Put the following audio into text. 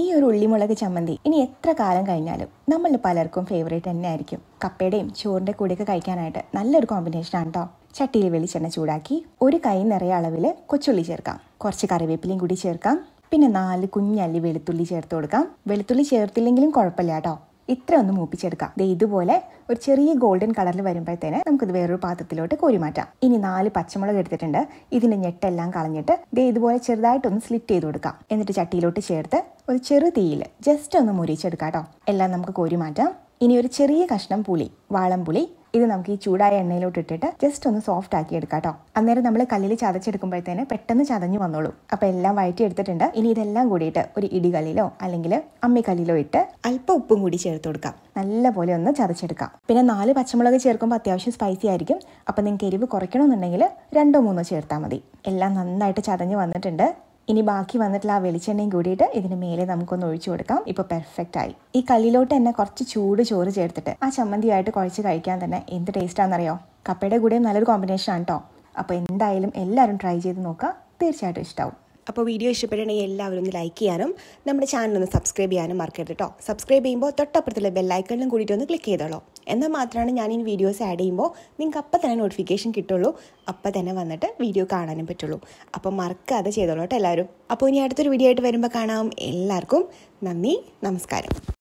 ഈ ഒരു ഉള്ളിമുളക് ചമ്മന്തി ഇനി എത്ര കാലം കഴിഞ്ഞാലും നമ്മൾ പലർക്കും ഫേവറേറ്റ് തന്നെ ആയിരിക്കും കപ്പയുടെയും ചോറിൻ്റെ കൂടെയൊക്കെ കഴിക്കാനായിട്ട് നല്ലൊരു കോമ്പിനേഷൻ ആണ് കേട്ടോ ചട്ടിയിൽ വെളിച്ചെണ്ണ ചൂടാക്കി ഒരു കൈ നിറയെ അളവിൽ കൊച്ചുള്ളി ചേർക്കാം കുറച്ച് കറിവേപ്പിലയും കൂടി ചേർക്കാം പിന്നെ നാല് കുഞ്ഞല്ലി വെളുത്തുള്ളി ചേർത്ത് കൊടുക്കാം വെളുത്തുള്ളി ചേർത്തില്ലെങ്കിലും കുഴപ്പമില്ല കേട്ടോ ഇത്ര ഒന്ന് മൂപ്പിച്ചെടുക്കാം ദേ ഇതുപോലെ ഒരു ചെറിയ ഗോൾഡൻ കളറിൽ വരുമ്പോഴത്തേന് നമുക്കിത് വേറൊരു പാത്രത്തിലോട്ട് കോരി മാറ്റാം ഇനി നാല് പച്ചമുളക് എടുത്തിട്ടുണ്ട് ഇതിന്റെ ഞെട്ടെല്ലാം കളഞ്ഞിട്ട് ദേ ഇതുപോലെ ചെറുതായിട്ടൊന്ന് സ്ലിറ്റ് ചെയ്ത് കൊടുക്കാം എന്നിട്ട് ചട്ടിയിലോട്ട് ചേർത്ത് ഒരു ചെറു തീയിൽ ജസ്റ്റ് ഒന്ന് മുരിച്ചെടുക്കാം കേട്ടോ എല്ലാം നമുക്ക് കോരി മാറ്റാം ഇനി ഒരു ചെറിയ കഷ്ണം പുളി പുളി ഇത് നമുക്ക് ഈ ചൂടായ എണ്ണയിലോട്ട് ഇട്ടിട്ട് ജസ്റ്റ് ഒന്ന് സോഫ്റ്റ് ആക്കി എടുക്കാം കേട്ടോ അന്നേരം നമ്മൾ കല്ലിൽ ചതച്ചെടുക്കുമ്പോഴത്തേന് പെട്ടെന്ന് ചതഞ്ഞു വന്നോളൂ അപ്പോൾ എല്ലാം വയറ്റി എടുത്തിട്ടുണ്ട് ഇനി ഇതെല്ലാം കൂടിയിട്ട് ഒരു ഇടികല്ലിലോ അല്ലെങ്കിൽ അമ്മിക്കല്ലിലോ ഇട്ട് അല്പം ഉപ്പും കൂടി ചേർത്ത് കൊടുക്കാം നല്ലപോലെ ഒന്ന് ചതച്ചെടുക്കാം പിന്നെ നാല് പച്ചമുളക് ചേർക്കുമ്പോൾ അത്യാവശ്യം സ്പൈസി ആയിരിക്കും അപ്പോൾ നിങ്ങൾക്ക് എരിവ് കുറയ്ക്കണമെന്നുണ്ടെങ്കിൽ രണ്ടോ മൂന്നോ ചേർത്താൽ മതി എല്ലാം നന്നായിട്ട് ചതഞ്ഞ് വന്നിട്ടുണ്ട് ഇനി ബാക്കി വന്നിട്ടുള്ള ആ വെളിച്ചെണ്ണയും കൂടിയിട്ട് ഇതിന് മേലെ നമുക്കൊന്ന് ഒഴിച്ചു കൊടുക്കാം ഇപ്പോൾ പെർഫെക്റ്റ് ആയി ഈ കല്ലിലോട്ട് തന്നെ കുറച്ച് ചൂട് ചോറ് ചേർത്തിട്ട് ആ ചമ്മന്തിയായിട്ട് കുഴച്ച് കഴിക്കാൻ തന്നെ എന്ത് ടേസ്റ്റാണെന്നറിയോ കപ്പയുടെ കൂടെയും നല്ലൊരു കോമ്പിനേഷൻ ആണ് കേട്ടോ അപ്പോൾ എന്തായാലും എല്ലാവരും ട്രൈ ചെയ്ത് നോക്കുക തീർച്ചയായിട്ടും ഇഷ്ടമാവും അപ്പോൾ വീഡിയോ ഇഷ്ടപ്പെട്ടുണ്ടെങ്കിൽ എല്ലാവരും ഒന്ന് ലൈക്ക് ചെയ്യാനും നമ്മുടെ ചാനൽ ഒന്ന് സബ്സ്ക്രൈബ് ചെയ്യാനും മറക്കരുത് കേട്ടോ സബ്സ്ക്രൈബ് ചെയ്യുമ്പോൾ തൊട്ടപ്പുറത്തുള്ള ബെല്ലൈക്കണിലും കൂടിയിട്ട് ഒന്ന് ക്ലിക്ക് ചെയ്തോളൂ എന്നാൽ മാത്രമാണ് ഞാൻ ഈ വീഡിയോസ് ആഡ് ചെയ്യുമ്പോൾ നിങ്ങൾക്ക് അപ്പം തന്നെ നോട്ടിഫിക്കേഷൻ കിട്ടുള്ളൂ അപ്പം തന്നെ വന്നിട്ട് വീഡിയോ കാണാനും പറ്റുള്ളൂ അപ്പം മറക്കാതെ ചെയ്തോളൂ കേട്ടോ എല്ലാവരും അപ്പോൾ ഇനി അടുത്തൊരു വീഡിയോ ആയിട്ട് വരുമ്പോൾ കാണാം എല്ലാവർക്കും നന്ദി നമസ്കാരം